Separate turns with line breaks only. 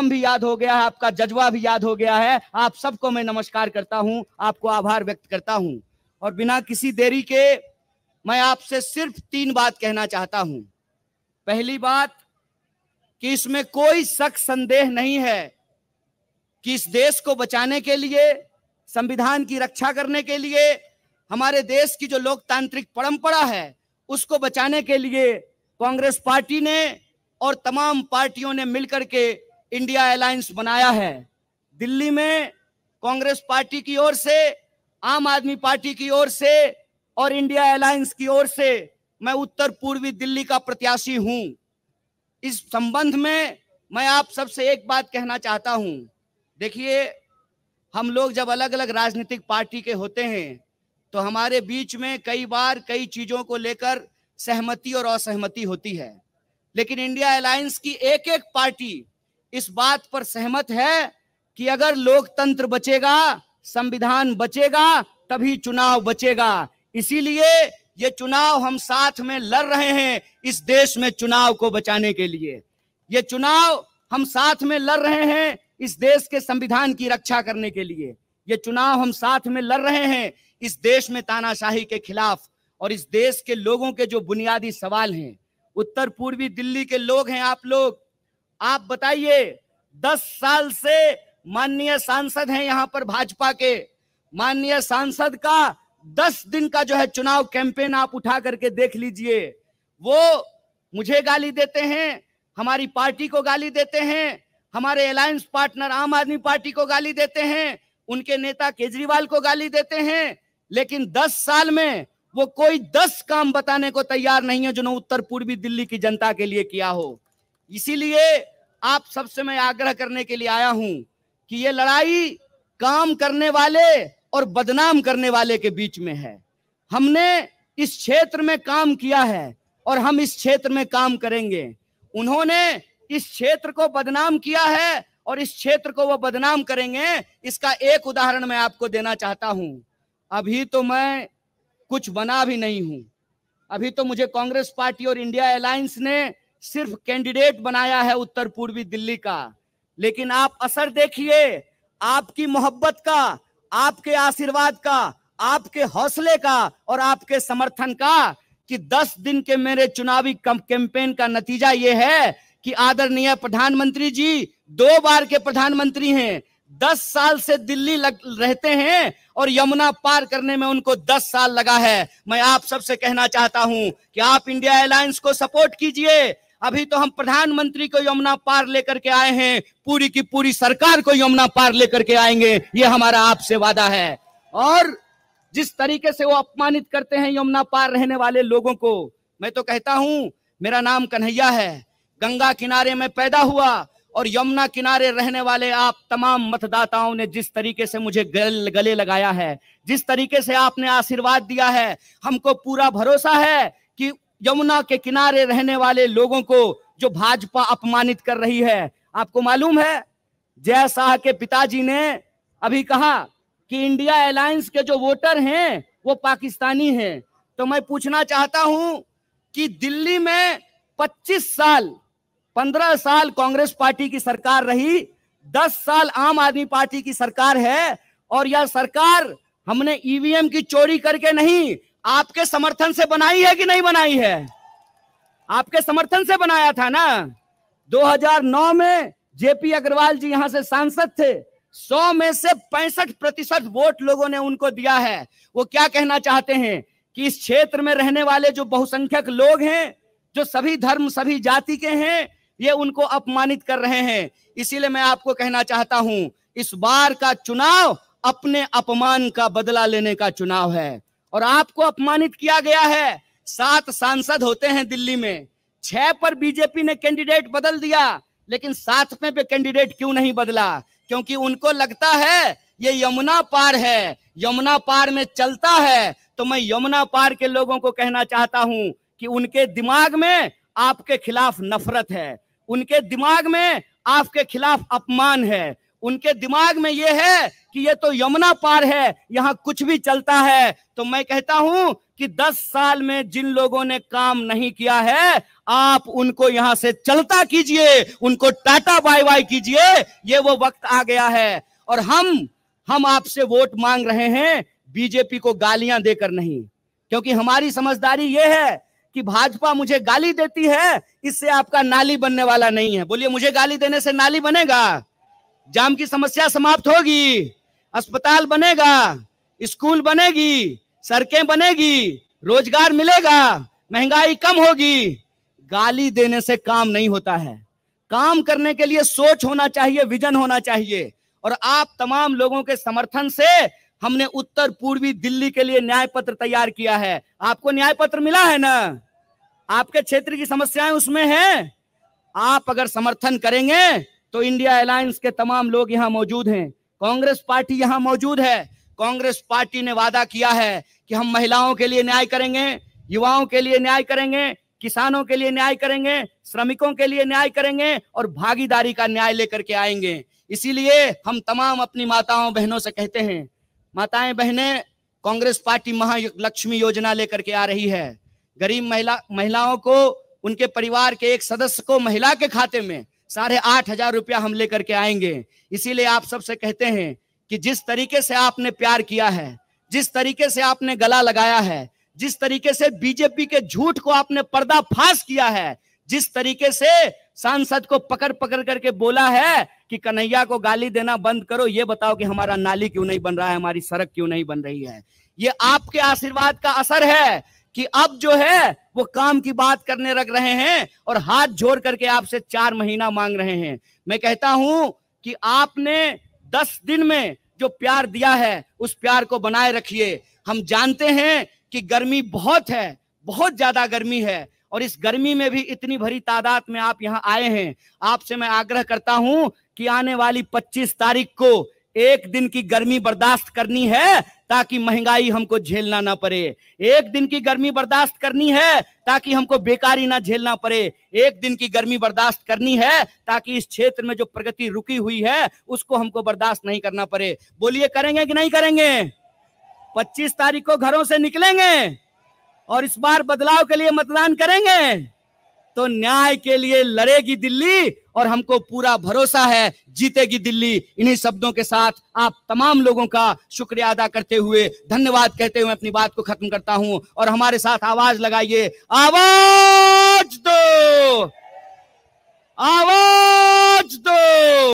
नाम भी याद हो गया है आपका जज्बा भी याद हो गया है आप सबको मैं नमस्कार करता हूं आपको आभार व्यक्त करता हूं और बिना किसी देरी के मैं आपसे सिर्फ तीन बात कहना चाहता हूं पहली बात कि इसमें कोई शक संदेह नहीं है कि इस देश को बचाने के लिए संविधान की रक्षा करने के लिए हमारे देश की जो लोकतांत्रिक परंपरा है उसको बचाने के लिए कांग्रेस पार्टी ने और तमाम पार्टियों ने मिलकर के इंडिया एलायंस बनाया है दिल्ली में कांग्रेस पार्टी की ओर से आम आदमी पार्टी की ओर से और इंडिया एलायंस की ओर से मैं उत्तर पूर्वी दिल्ली का प्रत्याशी हूं इस संबंध में मैं आप सबसे एक बात कहना चाहता हूं देखिए हम लोग जब अलग अलग राजनीतिक पार्टी के होते हैं तो हमारे बीच में कई बार कई चीजों को लेकर सहमति और असहमति होती है लेकिन इंडिया अलायंस की एक एक पार्टी इस बात पर सहमत है कि अगर लोकतंत्र बचेगा संविधान बचेगा तभी चुनाव बचेगा इसीलिए ये चुनाव हम साथ में लड़ रहे हैं इस देश में चुनाव को बचाने के लिए ये चुनाव हम साथ में लड़ रहे हैं इस देश के संविधान की रक्षा करने के लिए ये चुनाव हम साथ में लड़ रहे हैं इस देश में तानाशाही के खिलाफ और इस देश के लोगों के जो बुनियादी सवाल हैं उत्तर पूर्वी दिल्ली के लोग हैं आप लोग आप बताइए दस साल से माननीय सांसद हैं यहाँ पर भाजपा के माननीय सांसद का दस दिन का जो है चुनाव कैंपेन आप उठा करके देख लीजिए वो मुझे गाली देते हैं हमारी पार्टी को गाली देते हैं हमारे अलायंस पार्टनर आम आदमी पार्टी को गाली देते हैं उनके नेता केजरीवाल को गाली देते हैं लेकिन दस साल में वो कोई दस काम बताने को तैयार नहीं है जिन्होंने उत्तर पूर्वी दिल्ली की जनता के लिए किया हो इसीलिए आप सबसे मैं आग्रह करने के लिए आया हूं कि ये लड़ाई काम करने वाले और बदनाम करने वाले के बीच में है हमने इस क्षेत्र में काम किया है और हम इस क्षेत्र में काम करेंगे उन्होंने इस क्षेत्र को बदनाम किया है और इस क्षेत्र को वो बदनाम करेंगे इसका एक उदाहरण मैं आपको देना चाहता हूं अभी तो मैं कुछ बना भी नहीं हूं अभी तो मुझे कांग्रेस पार्टी और इंडिया अलायंस ने सिर्फ कैंडिडेट बनाया है उत्तर पूर्वी दिल्ली का लेकिन आप असर देखिए आपकी मोहब्बत का आपके आशीर्वाद का आपके हौसले का और आपके समर्थन का कि 10 दिन के मेरे चुनावी कैंपेन का नतीजा यह है कि आदरणीय प्रधानमंत्री जी दो बार के प्रधानमंत्री हैं दस साल से दिल्ली लग, रहते हैं और यमुना पार करने में उनको दस साल लगा है मैं आप सबसे कहना चाहता हूं कि आप इंडिया एयरलाइंस को सपोर्ट कीजिए अभी तो हम प्रधानमंत्री को यमुना पार लेकर के आए हैं पूरी की पूरी सरकार को यमुना पार लेकर के आएंगे ये हमारा आपसे वादा है और जिस तरीके से वो अपमानित करते हैं यमुना पार रहने वाले लोगों को मैं तो कहता हूं मेरा नाम कन्हैया है गंगा किनारे में पैदा हुआ और यमुना किनारे रहने वाले आप तमाम मतदाताओं ने जिस तरीके से मुझे गल, गले लगाया है जिस तरीके से आपने आशीर्वाद दिया है हमको पूरा भरोसा है यमुना के किनारे रहने वाले लोगों को जो भाजपा अपमानित कर रही है आपको मालूम है जय शाह के पिताजी ने अभी कहा कि इंडिया एयरलाइंस के जो वोटर हैं वो पाकिस्तानी हैं तो मैं पूछना चाहता हूं कि दिल्ली में 25 साल 15 साल कांग्रेस पार्टी की सरकार रही 10 साल आम आदमी पार्टी की सरकार है और यह सरकार हमने ईवीएम की चोरी करके नहीं आपके समर्थन से बनाई है कि नहीं बनाई है आपके समर्थन से बनाया था ना 2009 में जेपी अग्रवाल जी यहां से सांसद थे 100 में से पैंसठ प्रतिशत वोट लोगों ने उनको दिया है वो क्या कहना चाहते हैं कि इस क्षेत्र में रहने वाले जो बहुसंख्यक लोग हैं जो सभी धर्म सभी जाति के हैं ये उनको अपमानित कर रहे हैं इसीलिए मैं आपको कहना चाहता हूं इस बार का चुनाव अपने अपमान का बदला लेने का चुनाव है और आपको अपमानित किया गया है सात सांसद होते हैं दिल्ली में छह पर बीजेपी ने कैंडिडेट बदल दिया लेकिन में पे कैंडिडेट क्यों नहीं बदला क्योंकि उनको लगता है ये यमुना पार है यमुना पार में चलता है तो मैं यमुना पार के लोगों को कहना चाहता हूं कि उनके दिमाग में आपके खिलाफ नफरत है उनके दिमाग में आपके खिलाफ अपमान है उनके दिमाग में ये है कि ये तो यमुना पार है यहाँ कुछ भी चलता है तो मैं कहता हूं कि 10 साल में जिन लोगों ने काम नहीं किया है आप उनको यहां से चलता कीजिए उनको टाटा बाय बाय कीजिए ये वो वक्त आ गया है और हम हम आपसे वोट मांग रहे हैं बीजेपी को गालियां देकर नहीं क्योंकि हमारी समझदारी ये है कि भाजपा मुझे गाली देती है इससे आपका नाली बनने वाला नहीं है बोलिए मुझे गाली देने से नाली बनेगा जाम की समस्या समाप्त होगी अस्पताल बनेगा स्कूल बनेगी सड़कें बनेगी रोजगार मिलेगा महंगाई कम होगी गाली देने से काम नहीं होता है काम करने के लिए सोच होना चाहिए विजन होना चाहिए और आप तमाम लोगों के समर्थन से हमने उत्तर पूर्वी दिल्ली के लिए न्याय पत्र तैयार किया है आपको न्याय पत्र मिला है ना आपके क्षेत्र की समस्याएं उसमें हैं आप अगर समर्थन करेंगे तो इंडिया अलायंस के तमाम लोग यहाँ मौजूद हैं कांग्रेस पार्टी यहाँ मौजूद है कांग्रेस पार्टी ने वादा किया है कि हम महिलाओं के लिए न्याय करेंगे युवाओं के लिए न्याय करेंगे किसानों के लिए न्याय करेंगे श्रमिकों के लिए न्याय करेंगे और भागीदारी का न्याय लेकर के आएंगे इसीलिए हम तमाम अपनी माताओं बहनों से कहते हैं माताएं बहनें कांग्रेस पार्टी महालक्ष्मी योजना लेकर के आ रही है गरीब महिला महिलाओं को उनके परिवार के एक सदस्य को महिला के खाते में साढ़े आठ हजार रुपया हम लेकर के आएंगे इसीलिए आप सबसे कहते हैं कि जिस तरीके से आपने प्यार किया है जिस तरीके से आपने गला लगाया है जिस तरीके से बीजेपी के झूठ को आपने पर्दाफाश किया है जिस तरीके से सांसद को पकड़ पकड़ करके बोला है कि कन्हैया को गाली देना बंद करो ये बताओ कि हमारा नाली क्यों नहीं बन रहा है हमारी सड़क क्यों नहीं बन रही है ये आपके आशीर्वाद का असर है कि अब जो है वो काम की बात करने लग रहे हैं और हाथ जोड़ करके आपसे चार महीना मांग रहे हैं मैं कहता हूं कि आपने दस दिन में जो प्यार दिया है उस प्यार को बनाए रखिए हम जानते हैं कि गर्मी बहुत है बहुत ज्यादा गर्मी है और इस गर्मी में भी इतनी भरी तादाद में आप यहाँ आए हैं आपसे मैं आग्रह करता हूं कि आने वाली 25 तारीख को एक दिन की गर्मी बर्दाश्त करनी है ताकि महंगाई हमको झेलना ना पड़े एक दिन की गर्मी बर्दाश्त करनी है ताकि हमको बेकारी ना झेलना पड़े एक दिन की गर्मी बर्दाश्त करनी है ताकि इस क्षेत्र में जो प्रगति रुकी हुई है उसको हमको बर्दाश्त नहीं करना पड़े बोलिए करेंगे कि नहीं करेंगे पच्चीस तारीख को घरों से निकलेंगे और इस बार बदलाव के लिए मतदान करेंगे तो न्याय के लिए लड़ेगी दिल्ली और हमको पूरा भरोसा है जीतेगी दिल्ली इन्हीं शब्दों के साथ आप तमाम लोगों का शुक्रिया अदा करते हुए धन्यवाद कहते हुए अपनी बात को खत्म करता हूं और हमारे साथ आवाज लगाइए आवाज दो आवाज दो